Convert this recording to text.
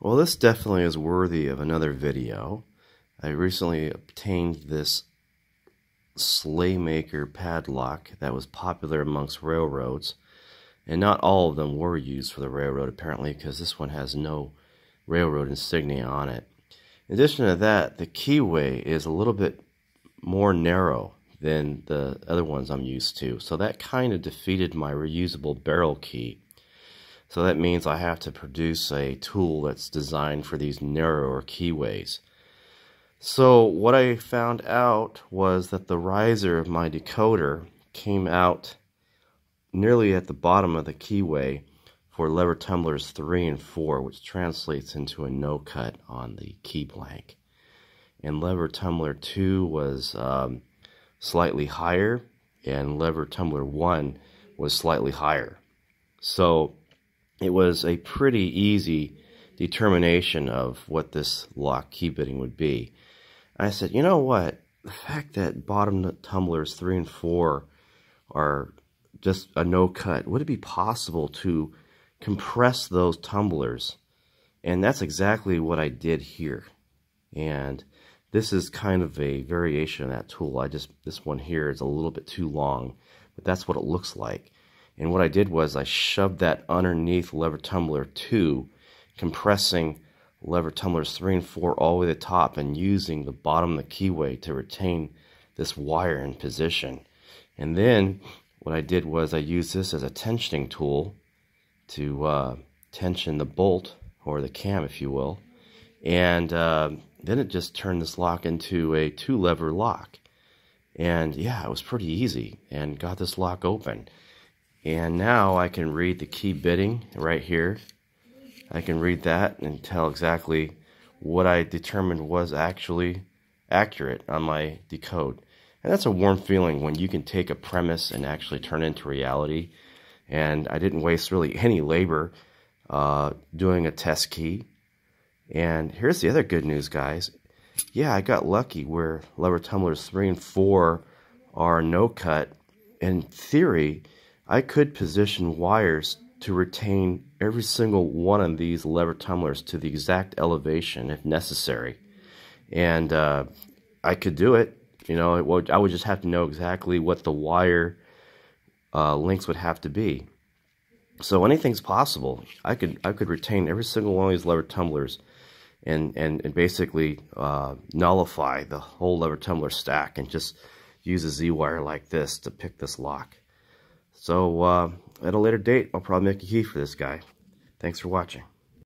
Well, this definitely is worthy of another video. I recently obtained this Slaymaker padlock that was popular amongst railroads. And not all of them were used for the railroad, apparently, because this one has no railroad insignia on it. In addition to that, the keyway is a little bit more narrow than the other ones I'm used to, so that kind of defeated my reusable barrel key. So that means I have to produce a tool that's designed for these narrower keyways. So what I found out was that the riser of my decoder came out nearly at the bottom of the keyway for lever tumblers 3 and 4, which translates into a no cut on the key blank. And lever tumbler 2 was um, slightly higher, and lever tumbler 1 was slightly higher. So it was a pretty easy determination of what this lock key bidding would be. I said, you know what? The fact that bottom tumblers three and four are just a no cut, would it be possible to compress those tumblers? And that's exactly what I did here. And this is kind of a variation of that tool. I just, this one here is a little bit too long, but that's what it looks like. And what I did was I shoved that underneath lever tumbler two, compressing lever tumblers three and four all the way to the top and using the bottom of the keyway to retain this wire in position. And then what I did was I used this as a tensioning tool to uh, tension the bolt or the cam, if you will. And uh, then it just turned this lock into a two lever lock. And yeah, it was pretty easy and got this lock open. And now I can read the key bidding right here. I can read that and tell exactly what I determined was actually accurate on my decode. And that's a warm feeling when you can take a premise and actually turn it into reality. And I didn't waste really any labor uh, doing a test key. And here's the other good news, guys. Yeah, I got lucky where lever tumblers 3 and 4 are no cut. In theory, I could position wires to retain every single one of these lever tumblers to the exact elevation if necessary. And uh, I could do it. You know, would, I would just have to know exactly what the wire uh, links would have to be. So anything's possible. I could I could retain every single one of these lever tumblers, and and and basically uh, nullify the whole lever tumbler stack and just use a Z wire like this to pick this lock. So uh, at a later date, I'll probably make a key for this guy. Thanks for watching.